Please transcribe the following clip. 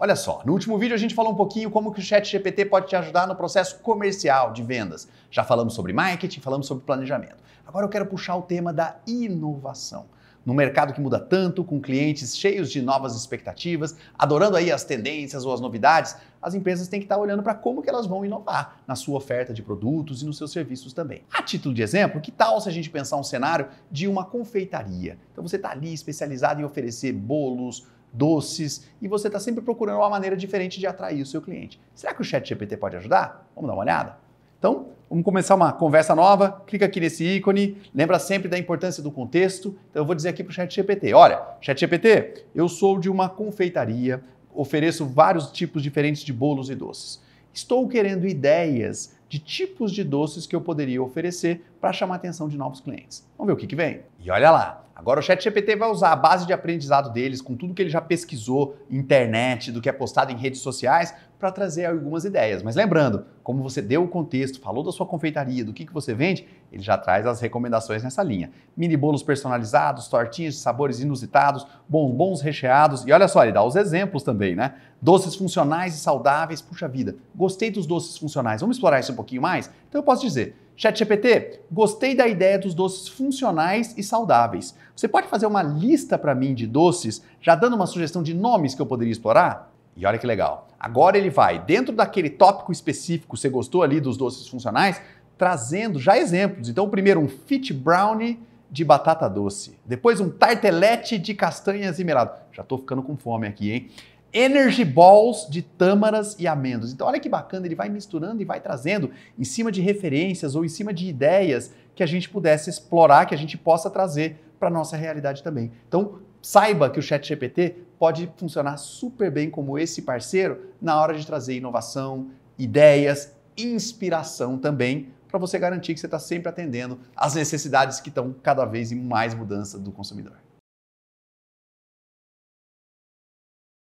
Olha só, no último vídeo a gente falou um pouquinho como que o Chat GPT pode te ajudar no processo comercial de vendas. Já falamos sobre marketing, falamos sobre planejamento. Agora eu quero puxar o tema da inovação. No mercado que muda tanto, com clientes cheios de novas expectativas, adorando aí as tendências ou as novidades, as empresas têm que estar olhando para como que elas vão inovar na sua oferta de produtos e nos seus serviços também. A título de exemplo, que tal se a gente pensar um cenário de uma confeitaria? Então você está ali especializado em oferecer bolos, doces, e você está sempre procurando uma maneira diferente de atrair o seu cliente. Será que o Chat GPT pode ajudar? Vamos dar uma olhada? Então, vamos começar uma conversa nova. Clica aqui nesse ícone. Lembra sempre da importância do contexto. Então, eu vou dizer aqui para o ChatGPT: Olha, ChatGPT, eu sou de uma confeitaria, ofereço vários tipos diferentes de bolos e doces. Estou querendo ideias de tipos de doces que eu poderia oferecer para chamar a atenção de novos clientes. Vamos ver o que, que vem. E olha lá, Agora o ChatGPT vai usar a base de aprendizado deles, com tudo que ele já pesquisou internet, do que é postado em redes sociais, para trazer algumas ideias. Mas lembrando, como você deu o contexto, falou da sua confeitaria, do que, que você vende, ele já traz as recomendações nessa linha. Mini bolos personalizados, tortinhas de sabores inusitados, bombons recheados. E olha só, ele dá os exemplos também, né? Doces funcionais e saudáveis. Puxa vida, gostei dos doces funcionais. Vamos explorar isso um pouquinho mais? Então eu posso dizer ChatGPT, gostei da ideia dos doces funcionais e saudáveis. Você pode fazer uma lista para mim de doces, já dando uma sugestão de nomes que eu poderia explorar? E olha que legal. Agora ele vai, dentro daquele tópico específico, você gostou ali dos doces funcionais, trazendo já exemplos. Então, primeiro um fit brownie de batata doce, depois um tartelete de castanhas e melado. Já estou ficando com fome aqui, hein? Energy Balls de tâmaras e amêndoas. Então, olha que bacana, ele vai misturando e vai trazendo em cima de referências ou em cima de ideias que a gente pudesse explorar, que a gente possa trazer para a nossa realidade também. Então, saiba que o ChatGPT pode funcionar super bem como esse parceiro na hora de trazer inovação, ideias, inspiração também, para você garantir que você está sempre atendendo às necessidades que estão cada vez em mais mudança do consumidor.